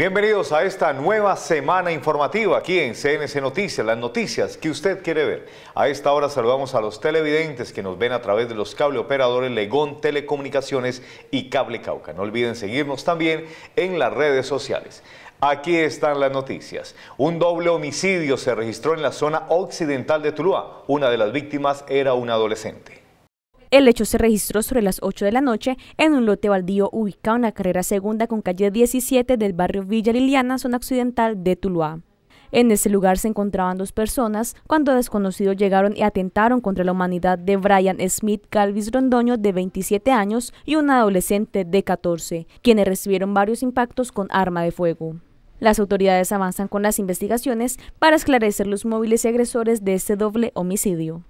Bienvenidos a esta nueva semana informativa aquí en CNC Noticias, las noticias que usted quiere ver. A esta hora saludamos a los televidentes que nos ven a través de los cable operadores Legón Telecomunicaciones y Cable Cauca. No olviden seguirnos también en las redes sociales. Aquí están las noticias. Un doble homicidio se registró en la zona occidental de Tuluá. Una de las víctimas era un adolescente. El hecho se registró sobre las 8 de la noche en un lote baldío ubicado en la carrera segunda con calle 17 del barrio Villa Liliana, zona occidental de Tuluá. En ese lugar se encontraban dos personas cuando desconocidos llegaron y atentaron contra la humanidad de Brian Smith Calvis Rondoño, de 27 años y un adolescente de 14, quienes recibieron varios impactos con arma de fuego. Las autoridades avanzan con las investigaciones para esclarecer los móviles y agresores de este doble homicidio.